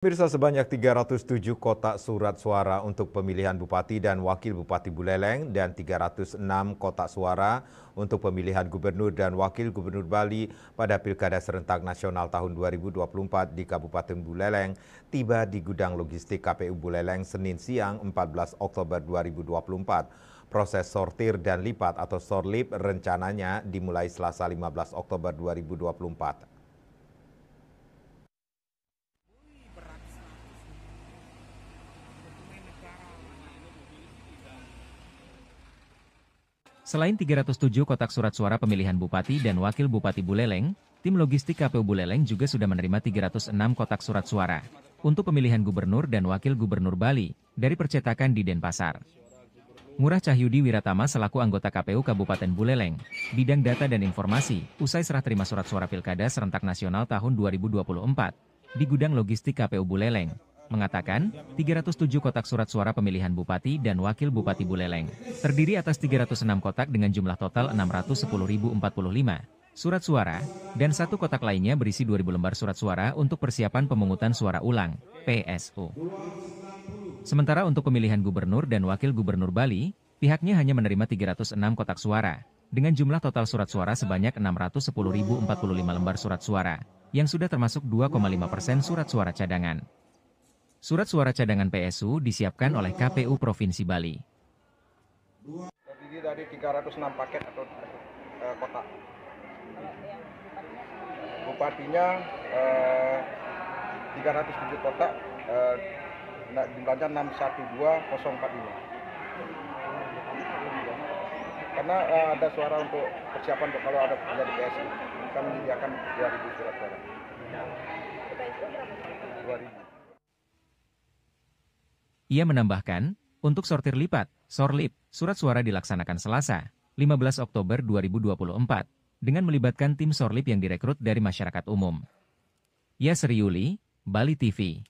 Pemirsa sebanyak 307 kotak surat suara untuk pemilihan bupati dan wakil bupati Buleleng dan 306 kotak suara untuk pemilihan gubernur dan wakil gubernur Bali pada Pilkada Serentak Nasional tahun 2024 di Kabupaten Buleleng tiba di gudang logistik KPU Buleleng Senin siang 14 Oktober 2024. Proses sortir dan lipat atau sorlip rencananya dimulai Selasa 15 Oktober 2024. Selain 307 kotak surat suara pemilihan Bupati dan Wakil Bupati Buleleng, tim logistik KPU Buleleng juga sudah menerima 306 kotak surat suara untuk pemilihan Gubernur dan Wakil Gubernur Bali dari percetakan di Denpasar. Murah Cahyudi Wiratama selaku anggota KPU Kabupaten Buleleng, bidang data dan informasi, usai serah terima surat suara pilkada serentak nasional tahun 2024, di gudang logistik KPU Buleleng, mengatakan, 307 kotak surat suara pemilihan Bupati dan Wakil Bupati Buleleng, terdiri atas 306 kotak dengan jumlah total 610.045, surat suara, dan satu kotak lainnya berisi 2.000 lembar surat suara untuk persiapan pemungutan suara ulang, PSU. Sementara untuk pemilihan Gubernur dan Wakil Gubernur Bali, pihaknya hanya menerima 306 kotak suara, dengan jumlah total surat suara sebanyak 610.045 lembar surat suara, yang sudah termasuk 2,5 persen surat suara cadangan. Surat suara cadangan PSU disiapkan oleh KPU Provinsi Bali. Terdiri dari 306 paket atau eh, kotak. Bupatinya eh, 307 kotak, eh, jumlahnya 612045. Karena eh, ada suara untuk persiapan untuk kalau ada di PSU, kami menyediakan 2000 surat suara. 2000. Ia menambahkan, untuk sortir lipat, sorlip, surat suara dilaksanakan Selasa, 15 Oktober 2024, dengan melibatkan tim sorlip yang direkrut dari masyarakat umum. Yasri Yuli, Bali TV